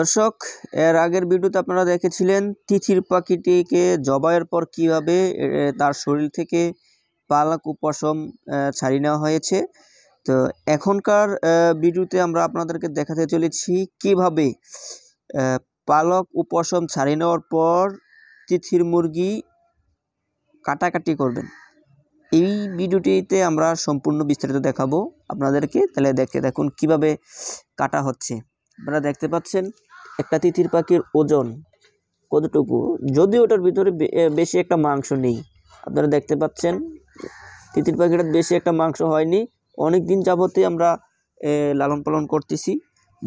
দর্শক এর আগের ভিডিওতে আপনারা দেখেছিলেন তিথির পাখিটিকে জবাইয়ের পর কিভাবে তার শরীর থেকে পালাক উপশম ছাড়িয়ে নেওয়া হয়েছে তো এখনকার ভিডিওতে আমরা আপনাদেরকে দেখাতে চলেছি কিভাবে পালক উপশম ছাড়িয়ে নেওয়ার পর তিথির মুরগি কাটাকাটি করবেন এই ভিডিওটিতে আমরা সম্পূর্ণ বিস্তারিত দেখাবো আপনাদেরকে তাহলে দেখতে দেখুন কিভাবে কাটা হচ্ছে আপনারা দেখতে পাচ্ছেন একটা তিতির পাখির ওজন কতটুকু যদিও ওটার ভিতরে বেশি একটা মাংস নেই আপনারা দেখতে পাচ্ছেন তিতির পাখিটার বেশি একটা মাংস হয়নি অনেক দিন যাবতে আমরা লালন পালন করতেছি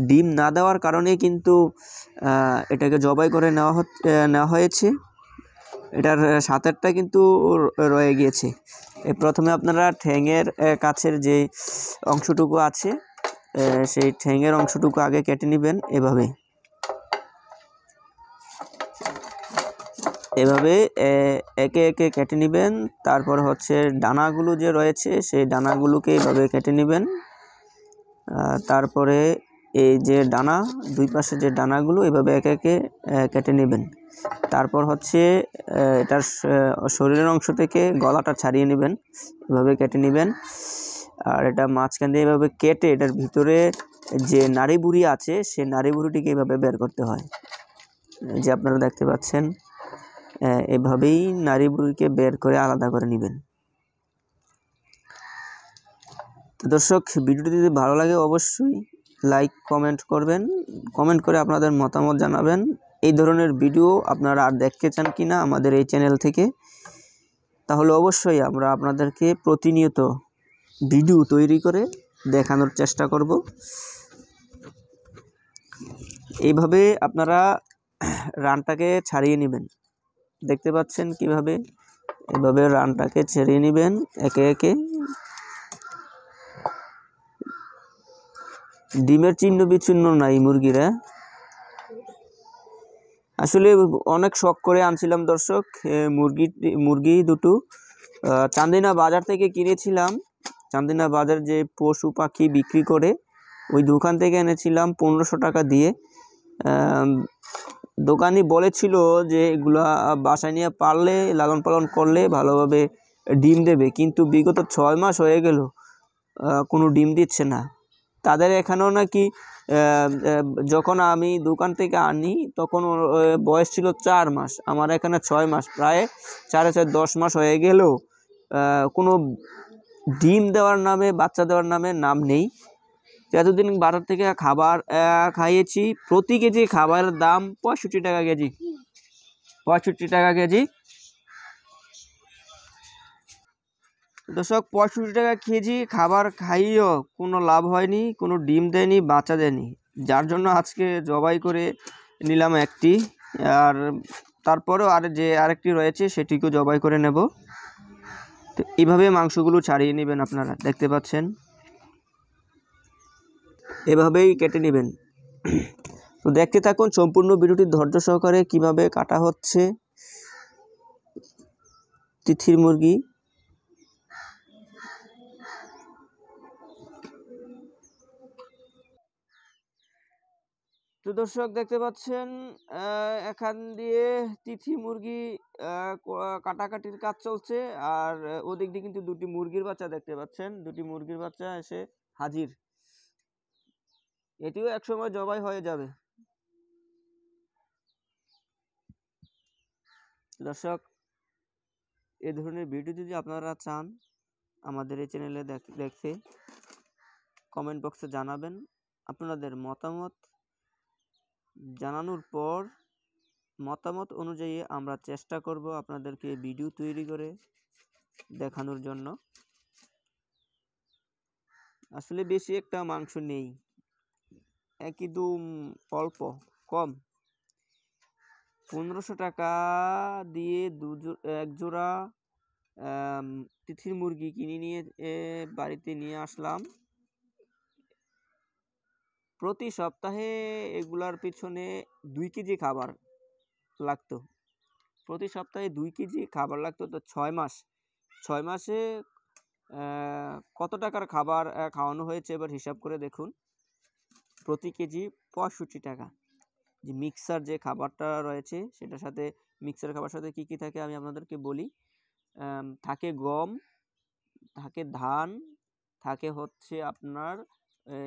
ডিম না দেওয়ার কারণে কিন্তু এটাকে জবাই করে নেওয়া নেওয়া হয়েছে এটার সাঁতারটা কিন্তু রয়ে গিয়েছে প্রথমে আপনারা ঠ্যাঙের কাছের যে অংশটুকু আছে সেই ঠ্যাঙের অংশটুকু আগে কেটে নেবেন এভাবে এভাবে একে একে কেটে নেবেন তারপর হচ্ছে ডানাগুলো যে রয়েছে সেই ডানাগুলোকে এভাবে কেটে নেবেন তারপরে এই যে ডানা দুই পাশে যে ডানাগুলো এভাবে একে একে কেটে নেবেন তারপর হচ্ছে এটার শরীরের অংশ থেকে গলাটা ছাড়িয়ে নেবেন এভাবে কেটে নেবেন আর এটা মাঝখান দিয়ে এভাবে কেটে এটার ভিতরে যে নারী বুড়ি আছে সে নারী বুড়িটিকে এভাবে বের করতে হয় যে আপনারা দেখতে পাচ্ছেন এভাবেই নারী বুড়িকে বের করে আলাদা করে নেবেন তো দর্শক ভিডিওটি যদি ভালো লাগে অবশ্যই লাইক কমেন্ট করবেন কমেন্ট করে আপনাদের মতামত জানাবেন এই ধরনের ভিডিও আপনারা আর দেখতে চান কি না আমাদের এই চ্যানেল থেকে তাহলে অবশ্যই আমরা আপনাদেরকে প্রতিনিয়ত ভিডিও তৈরি করে দেখানোর চেষ্টা করব এইভাবে আপনারা রানটাকে ছাড়িয়ে নেবেন দেখতে পাচ্ছেন কিভাবে এভাবে রানটাকে ছেড়ে নেবেন একে একে ডিমের চিহ্ন বিচ্ছিন্ন নাই মুরগিরা আসলে অনেক শখ করে আনছিলাম দর্শক মুরগি মুরগি দুটো চান্দিনা বাজার থেকে কিনেছিলাম চান্দিনা বাজার যে পশু পাখি বিক্রি করে ওই দোকান থেকে এনেছিলাম পনেরোশো টাকা দিয়ে দোকানি বলেছিল যে এগুলা বাসায় নিয়ে পারলে লালন পালন করলে ভালোভাবে ডিম দেবে কিন্তু বিগত ছয় মাস হয়ে গেল কোনো ডিম দিচ্ছে না তাদের এখানেও নাকি যখন আমি দোকান থেকে আনি তখন বয়স ছিল চার মাস আমার এখানে ছয় মাস প্রায় চারে চার দশ মাস হয়ে গেল কোনো ডিম দেওয়ার নামে বাচ্চা দেওয়ার নামে নাম নেই এতদিন বাজার থেকে খাবার খাইয়েছি প্রতি কেজি খাবারের দাম পঁয়ষট্টি টাকা কেজি পঁয়ষট্টি টাকা কেজি দর্শক পঁয়ষট্টি টাকা কেজি খাবার খাইয়েও কোনো লাভ হয়নি কোনো ডিম দেয়নি বাচ্চা দেয়নি যার জন্য আজকে জবাই করে নিলাম একটি আর তারপরেও আর যে আরেকটি রয়েছে সেটিকেও জবাই করে নেব তো এভাবে মাংসগুলো ছাড়িয়ে নেবেন আপনারা দেখতে পাচ্ছেন এভাবেই কেটে নেবেন তো দেখতে থাকুন সম্পূর্ণ ভিডিওটি ধৈর্য সহকারে কিভাবে কাটা হচ্ছে তিথির মুরগি তো দর্শক দেখতে পাচ্ছেন এখান দিয়ে তিথি মুরগি কাটাকাটির কাজ চলছে আর ওদিক দিয়ে কিন্তু দুটি মুরগির বাচ্চা দেখতে পাচ্ছেন দুটি মুরগির বাচ্চা এসে হাজির এটিও একসময় জবাই হয়ে যাবে দর্শক এ ধরনের ভিডিও যদি আপনারা চান আমাদের এই চ্যানেলে দেখতে কমেন্ট বক্সে জানাবেন আপনাদের মতামত জানানোর পর মতামত অনুযায়ী আমরা চেষ্টা করব আপনাদেরকে ভিডিও তৈরি করে দেখানোর জন্য আসলে বেশি একটা মাংস নেই একই দু অল্প কম পনেরোশো টাকা দিয়ে দু এক জোড়া তিথির মুরগি কিনে নিয়ে বাড়িতে নিয়ে আসলাম প্রতি সপ্তাহে এগুলার পিছনে দুই কেজি খাবার লাগতো প্রতি সপ্তাহে দুই কেজি খাবার লাগতো তো ছয় মাস ছয় মাসে কত টাকার খাবার খাওয়ানো হয়েছে এবার হিসাব করে দেখুন প্রতি কেজি পঁয়ষট্টি টাকা যে মিক্সার যে খাবারটা রয়েছে সেটার সাথে মিক্সার খাবার সাথে কি কি থাকে আমি আপনাদেরকে বলি থাকে গম থাকে ধান থাকে হচ্ছে আপনার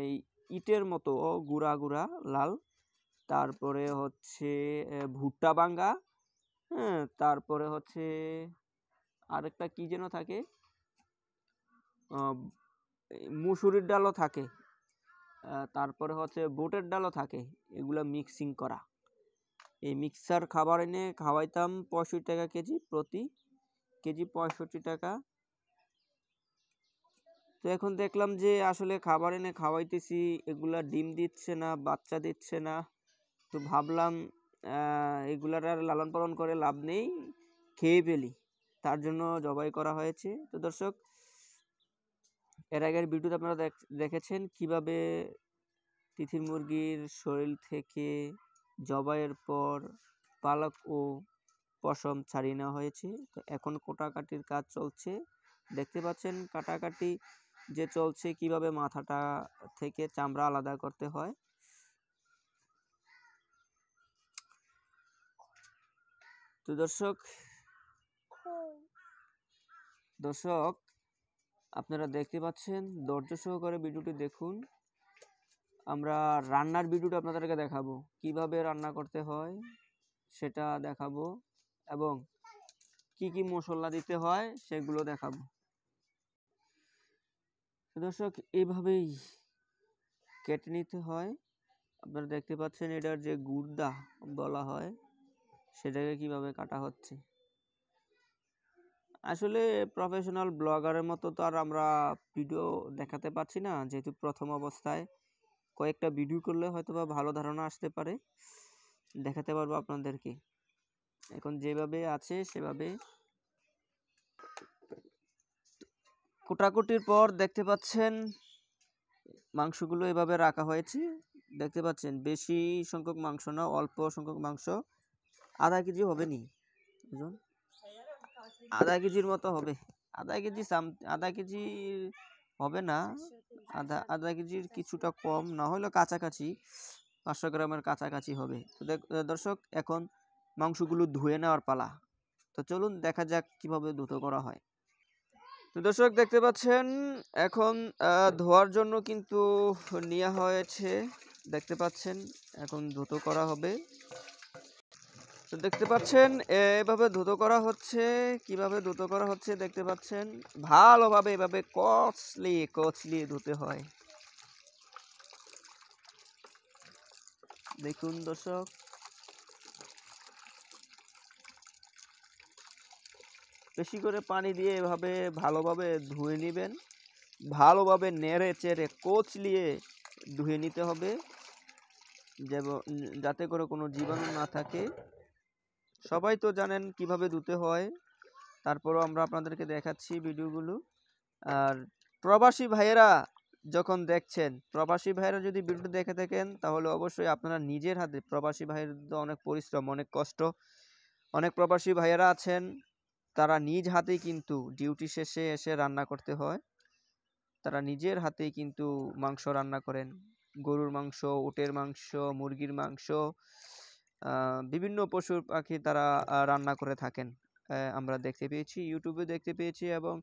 এই ইটের মতো গুড়া গুড়া লাল তারপরে হচ্ছে ভুট্টা বাঙ্গা হ্যাঁ তারপরে হচ্ছে আরেকটা কী যেন থাকে মুসুরির ডালও থাকে তারপরে হচ্ছে বোটের ডালও থাকে এগুলো মিক্সিং করা এই মিক্সার খাবার এনে খাওয়াইতাম পঁয়ষট্টি টাকা কেজি প্রতি কেজি পঁয়ষট্টি টাকা তো এখন দেখলাম যে আসলে খাবার এনে খাওয়াইতেছি এগুলা ডিম দিচ্ছে না বাচ্চা দিচ্ছে না তো ভাবলাম এগুলার আর লালন পালন করে লাভ নেই খেয়ে ফেলি তার জন্য জবাই করা হয়েছে তো দর্শক এর আগের ভিডিওতে আপনারা দেখেছেন কিভাবে তিথির মুরগির শরীর থেকে জবাইয়ের পর পালক ও পশম ছাড়িয়ে নেওয়া হয়েছে তো এখন কোটাকাটির কাজ চলছে দেখতে পাচ্ছেন কাটাকাটি যে চলছে কিভাবে মাথাটা থেকে চামড়া আলাদা করতে হয় তো দর্শক দর্শক আপনারা দেখতে পাচ্ছেন ধৈর্য সহকারে ভিডিওটি দেখুন আমরা রান্নার ভিডিওটা আপনাদেরকে দেখাবো কিভাবে রান্না করতে হয় সেটা দেখাবো এবং কি কি মশলা দিতে হয় সেগুলো দেখাবো দর্শক এভাবেই কেটে নিতে হয় আপনারা দেখতে পাচ্ছেন এটার যে গুডদা বলা হয় সেটাকে কিভাবে কাটা হচ্ছে আসলে প্রফেশনাল ব্লগারের মতো তো আর আমরা ভিডিও দেখাতে পারছি না যেহেতু প্রথম অবস্থায় কয়েকটা ভিডিও করলে হয়তো বা ভালো ধারণা আসতে পারে দেখাতে পারবো আপনাদেরকে এখন যেভাবে আছে সেভাবে কোটাকুটির পর দেখতে পাচ্ছেন মাংসগুলো এভাবে রাখা হয়েছে দেখতে পাচ্ছেন বেশি সংখ্যক মাংস না অল্প সংখ্যক মাংস আধা কেজি হবে নি আধা কেজির মতো হবে আধা কেজি সাম আধা কেজি হবে না আধা আধা কেজির কিছুটা কম না হলেও কাছাকাছি পাঁচশো গ্রামের কাছাকাছি হবে তো দর্শক এখন মাংসগুলো ধুয়ে নেওয়ার পালা তো চলুন দেখা যাক কিভাবে দ্রুত করা হয় দর্শক দেখতে পাচ্ছেন এখন ধোয়ার জন্য কিন্তু নেওয়া হয়েছে দেখতে পাচ্ছেন এখন ধুতো করা হবে তো দেখতে পাচ্ছেন এভাবে ধুতো করা হচ্ছে কিভাবে ধুতো করা হচ্ছে দেখতে পাচ্ছেন ভালোভাবে এভাবে কসলি কসলি ধুতে হয় দেখুন দর্শক বেশি করে পানি দিয়ে এভাবে ভালোভাবে ধুয়ে নেবেন ভালোভাবে নেড়ে চেড়ে কোচলিয়ে ধুয়ে নিতে হবে যাতে করে কোনো জীবাণু না থাকে সবাই তো জানেন কিভাবে ধুতে হয় তারপরও আমরা আপনাদেরকে দেখাচ্ছি ভিডিওগুলো আর প্রবাসী ভাইয়েরা যখন দেখছেন প্রবাসী ভাইয়েরা যদি ভিডিও দেখে থাকেন তাহলে অবশ্যই আপনারা নিজের হাতে প্রবাসী ভাইয়ের অনেক পরিশ্রম অনেক কষ্ট অনেক প্রবাসী ভাইয়েরা আছেন তারা নিজ হাতেই কিন্তু ডিউটি শেষে এসে রান্না করতে হয় তারা নিজের হাতেই কিন্তু মাংস রান্না করেন গরুর মাংস উটের মাংস মুরগির মাংস বিভিন্ন পশু পাখি তারা রান্না করে থাকেন আমরা দেখতে পেয়েছি ইউটিউবে দেখতে পেয়েছি এবং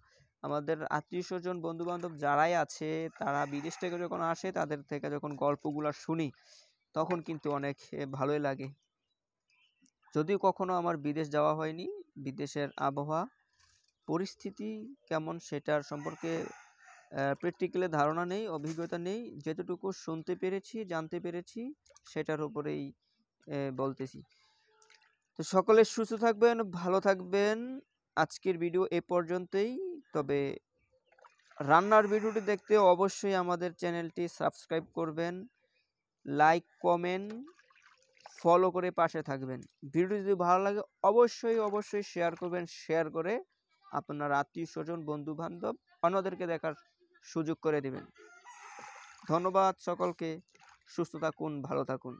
আমাদের আত্মীয় স্বজন বন্ধু বান্ধব যারাই আছে তারা বিদেশ থেকে যখন আসে তাদের থেকে যখন গল্পগুলো শুনি তখন কিন্তু অনেক ভালোই লাগে যদিও কখনো আমার বিদেশ যাওয়া হয়নি বিদেশের আবহাওয়া পরিস্থিতি কেমন সেটার সম্পর্কে প্র্যাকটিক্যালে ধারণা নেই অভিজ্ঞতা নেই যতটুকু শুনতে পেরেছি জানতে পেরেছি সেটার উপরেই বলতেছি তো সকলে সুস্থ থাকবেন ভালো থাকবেন আজকের ভিডিও এ পর্যন্তই তবে রান্নার ভিডিওটি দেখতে অবশ্যই আমাদের চ্যানেলটি সাবস্ক্রাইব করবেন লাইক কমেন্ট ফলো করে পাশে থাকবেন ভিডিও যদি ভালো লাগে অবশ্যই অবশ্যই শেয়ার করবেন শেয়ার করে আপনার আত্মীয় স্বজন বন্ধু বান্ধব অন্যদেরকে দেখার সুযোগ করে দেবেন ধন্যবাদ সকলকে সুস্থ থাকুন ভালো থাকুন